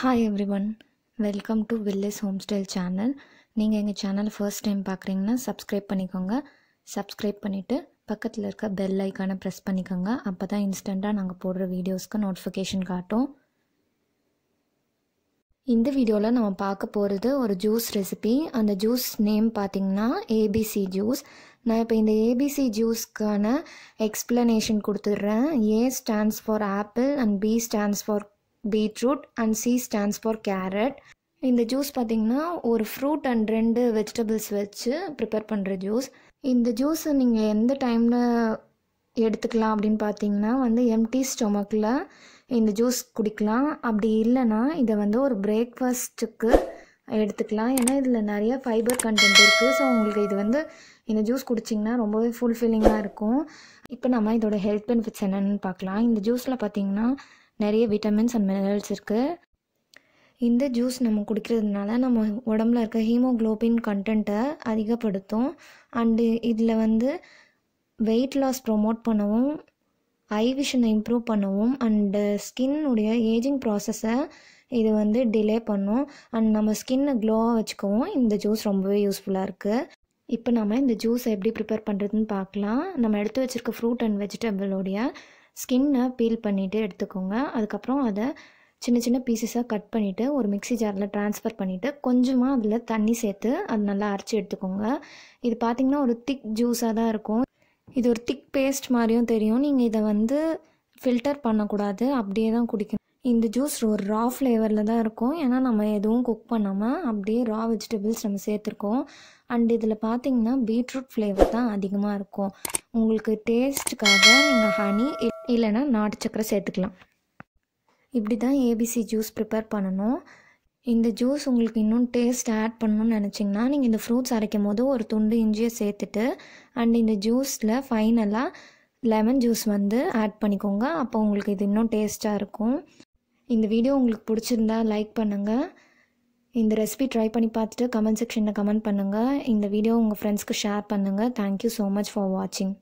hi everyone welcome to village home style channel நீங்கள் எங்கள் சேனலை ஃபர்ஸ்ட் டைம் பார்க்குறீங்கன்னா சப்ஸ்கிரைப் பண்ணிக்கோங்க சப்ஸ்கிரைப் பண்ணிவிட்டு பக்கத்தில் இருக்க பெல் ஐக்கானை ப்ரெஸ் பண்ணிக்கோங்க அப்போ தான் இன்ஸ்டண்ட்டாக நாங்கள் போடுற வீடியோஸ்க்கு நோட்டிஃபிகேஷன் காட்டும் இந்த வீடியோவில் நம்ம பார்க்க போகிறது ஒரு ஜூஸ் ரெசிபி அந்த ஜூஸ் நேம் பார்த்திங்கன்னா ஏபிசி ஜூஸ் நான் இப்போ இந்த ஏபிசி ஜூஸ்க்கான எக்ஸ்ப்ளனேஷன் கொடுத்துட்றேன் A stands for apple and B stands for beetroot and C stands for carrot இந்த ஜூஸ் பார்த்திங்கன்னா ஒரு ஃப்ரூட் அண்ட் ரெண்டு வெஜிடபிள்ஸ் வச்சு ப்ரிப்பேர் பண்ணுற ஜூஸ் இந்த ஜூஸை நீங்கள் எந்த டைமில் எடுத்துக்கலாம் அப்படின்னு பார்த்தீங்கன்னா வந்து எம்டி ஸ்டொமக்கில் இந்த ஜூஸ் குடிக்கலாம் அப்படி இல்லைன்னா இதை வந்து ஒரு பிரேக்ஃபாஸ்ட்டுக்கு எடுத்துக்கலாம் ஏன்னா இதில் நிறைய ஃபைபர் கண்டென்ட் இருக்குது ஸோ உங்களுக்கு இது வந்து இந்த ஜூஸ் குடிச்சிங்கன்னா ரொம்பவே ஃபுல்ஃபில்லிங்காக இருக்கும் இப்போ நம்ம இதோட ஹெல்த் பெனிஃபிட்ஸ் என்னென்னு பார்க்கலாம் இந்த ஜூஸில் பார்த்திங்கன்னா நிறைய விட்டமின்ஸ் அண்ட் மினரல்ஸ் இருக்குது இந்த ஜூஸ் நம்ம குடிக்கிறதுனால நம்ம உடம்புல இருக்க ஹீமோக்ளோபின் கண்டென்ட்டை அதிகப்படுத்தும் அண்டு இதில் வந்து வெயிட் லாஸ் ப்ரொமோட் பண்ணவும் ஐ விஷனை இம்ப்ரூவ் பண்ணவும் அண்டு ஸ்கின்னுடைய ஏஜிங் ப்ராசஸை இது வந்து டிலே பண்ணும் அண்ட் நம்ம ஸ்கின்னை க்ளோவாக வச்சுக்கவும் இந்த ஜூஸ் ரொம்பவே யூஸ்ஃபுல்லாக இருக்குது இப்போ நம்ம இந்த ஜூஸை எப்படி ப்ரிப்பேர் பண்ணுறதுன்னு பார்க்கலாம் நம்ம எடுத்து வச்சுருக்க ஃப்ரூட் அண்ட் வெஜிடபிளோடைய ஸ்கின்னை பீல் பண்ணிவிட்டு எடுத்துக்கோங்க அதுக்கப்புறம் அதை சின்ன சின்ன பீசஸாக கட் பண்ணிவிட்டு ஒரு மிக்சி ஜாரில் ட்ரான்ஸ்ஃபர் பண்ணிவிட்டு கொஞ்சமாக அதில் தண்ணி சேர்த்து அது நல்லா அரைச்சி எடுத்துக்கோங்க இது பார்த்திங்கன்னா ஒரு திக் ஜூஸாக தான் இருக்கும் இது ஒரு திக் பேஸ்ட் மாதிரியும் தெரியும் நீங்கள் இதை வந்து ஃபில்டர் பண்ணக்கூடாது அப்படியே தான் குடிக்கணும் இந்த ஜூஸ் ஒரு ரா ஃப்ளேவரில் தான் இருக்கும் ஏன்னா நம்ம எதுவும் குக் பண்ணாமல் அப்படியே ரா வெஜிடபிள்ஸ் நம்ம சேர்த்துருக்கோம் அண்ட் இதில் பார்த்தீங்கன்னா பீட்ரூட் ஃப்ளேவர் தான் அதிகமாக இருக்கும் உங்களுக்கு டேஸ்ட்டுக்காக நீங்கள் ஹனி இல்லைன்னா நாட்டு சக்கரை சேர்த்துக்கலாம் இப்படி தான் ஏபிசி ஜூஸ் ப்ரிப்பேர் பண்ணணும் இந்த ஜூஸ் உங்களுக்கு இன்னும் டேஸ்ட் ஆட் பண்ணணும்னு நினச்சிங்கன்னா நீங்கள் இந்த ஃப்ரூட்ஸ் அரைக்கும் போது ஒரு துண்டு இஞ்சியை சேர்த்துட்டு அண்ட் இந்த ஜூஸில் ஃபைனலாக லெமன் ஜூஸ் வந்து ஆட் பண்ணிக்கோங்க அப்போ உங்களுக்கு இது இன்னும் டேஸ்ட்டாக இருக்கும் இந்த வீடியோ உங்களுக்கு பிடிச்சிருந்தா லைக் பண்ணுங்கள் இந்த ரெசிபி ட்ரை பண்ணி பார்த்துட்டு கமெண்ட் செக்ஷனில் கமெண்ட் பண்ணுங்கள் இந்த வீடியோ உங்கள் ஃப்ரெண்ட்ஸ்க்கு ஷேர் பண்ணுங்கள் தேங்க்யூ ஸோ மச் ஃபார் வாட்சிங்